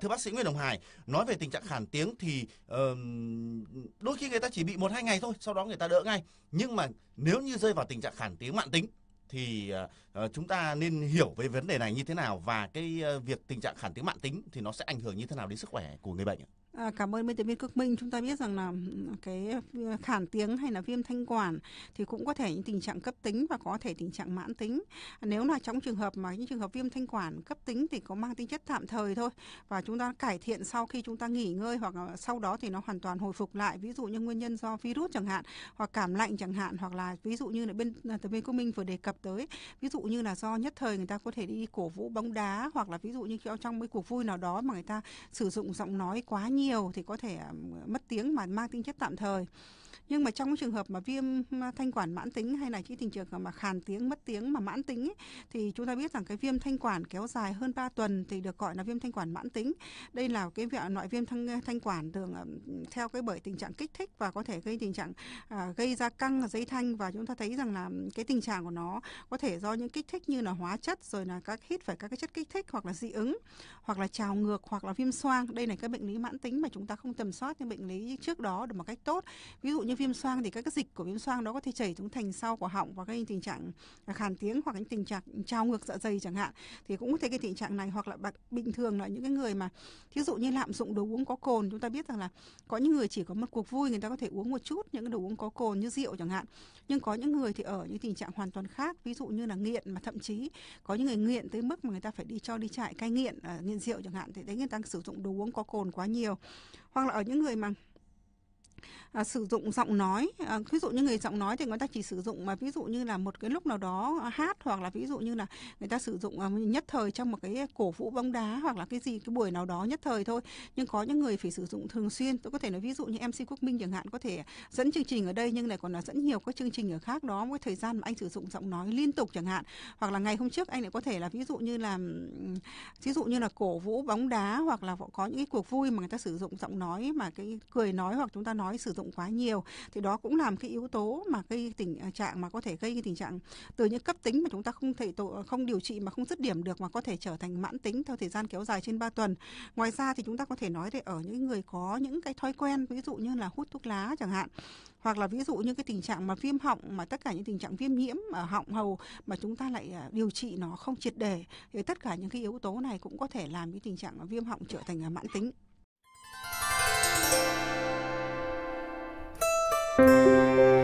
thưa bác sĩ Nguyễn Đồng Hải, nói về tình trạng khản tiếng thì uh, đôi khi người ta chỉ bị một hai ngày thôi, sau đó người ta đỡ ngay. Nhưng mà nếu như rơi vào tình trạng khản tiếng mạn tính thì uh, chúng ta nên hiểu về vấn đề này như thế nào và cái uh, việc tình trạng khản tiếng mạn tính thì nó sẽ ảnh hưởng như thế nào đến sức khỏe của người bệnh ạ? À, cảm ơn biên tập viên Quốc Minh. Chúng ta biết rằng là ừ, cái khản tiếng hay là viêm thanh quản thì cũng có thể những tình trạng cấp tính và có thể tình trạng mãn tính. Nếu là trong trường hợp mà những trường hợp viêm thanh quản cấp tính thì có mang tính chất tạm thời thôi và chúng ta cải thiện sau khi chúng ta nghỉ ngơi hoặc là sau đó thì nó hoàn toàn hồi phục lại. Ví dụ như nguyên nhân do virus chẳng hạn hoặc cảm lạnh chẳng hạn hoặc là ví dụ như là bên từ bên Quốc Minh vừa đề cập tới ví dụ như là do nhất thời người ta có thể đi cổ vũ bóng đá hoặc là ví dụ như trong một cuộc vui nào đó mà người ta sử dụng giọng nói quá nhiều nhiều thì có thể à, mất tiếng mà mang tính chất tạm thời nhưng mà trong cái trường hợp mà viêm à, thanh quản mãn tính hay là chỉ tình trường mà khàn tiếng mất tiếng mà mãn tính ấy, thì chúng ta biết rằng cái viêm thanh quản kéo dài hơn 3 tuần thì được gọi là viêm thanh quản mãn tính đây là cái loại viêm thanh à, thanh quản thường à, theo cái bởi tình trạng kích thích và có thể gây tình trạng à, gây ra căng ở dây thanh và chúng ta thấy rằng là cái tình trạng của nó có thể do những kích thích như là hóa chất rồi là các hít phải các cái chất kích thích hoặc là dị ứng hoặc là trào ngược hoặc là viêm xoang đây là các bệnh lý mãn tính mà chúng ta không tầm soát những bệnh lý trước đó được một cách tốt ví dụ như viêm xoang thì các cái dịch của viêm xoang đó có thể chảy xuống thành sau của họng và gây tình trạng à, khàn tiếng hoặc những tình trạng trào ngược dạ dày chẳng hạn thì cũng có thể cái tình trạng này hoặc là bình thường là những cái người mà thí dụ như lạm dụng đồ uống có cồn chúng ta biết rằng là có những người chỉ có một cuộc vui người ta có thể uống một chút những cái đồ uống có cồn như rượu chẳng hạn nhưng có những người thì ở những tình trạng hoàn toàn khác ví dụ như là nghiện mà thậm chí có những người nghiện tới mức mà người ta phải đi cho đi chạy cai nghiện à, nghiện rượu chẳng hạn thì đấy người ta sử dụng đồ uống có cồn quá nhiều hoặc là ở những người mà à, sử dụng giọng nói à, ví dụ như người giọng nói thì người ta chỉ sử dụng mà ví dụ như là một cái lúc nào đó à, hát hoặc là ví dụ như là người ta sử dụng à, nhất thời trong một cái cổ vũ bóng đá hoặc là cái gì cái buổi nào đó nhất thời thôi nhưng có những người phải sử dụng thường xuyên tôi có thể nói ví dụ như MC Quốc Minh chẳng hạn có thể dẫn chương trình ở đây nhưng lại còn là dẫn nhiều các chương trình ở khác đó một cái thời gian mà anh sử dụng giọng nói liên tục chẳng hạn hoặc là ngày hôm trước anh lại có thể là ví dụ như là ví dụ như là cổ vũ bóng đá hoặc là có những cái cuộc vui mà người ta sử dụng giọng nói mà cái cười nói hoặc chúng ta nói nói sử dụng quá nhiều thì đó cũng làm cái yếu tố mà gây tình à, trạng mà có thể gây cái tình trạng từ những cấp tính mà chúng ta không thể không điều trị mà không dứt điểm được mà có thể trở thành mãn tính theo thời gian kéo dài trên 3 tuần. Ngoài ra thì chúng ta có thể nói về ở những người có những cái thói quen ví dụ như là hút thuốc lá chẳng hạn hoặc là ví dụ như cái tình trạng mà viêm họng mà tất cả những tình trạng viêm nhiễm ở họng hầu mà chúng ta lại à, điều trị nó không triệt để thì tất cả những cái yếu tố này cũng có thể làm cái tình trạng viêm họng trở thành à, mãn tính. Música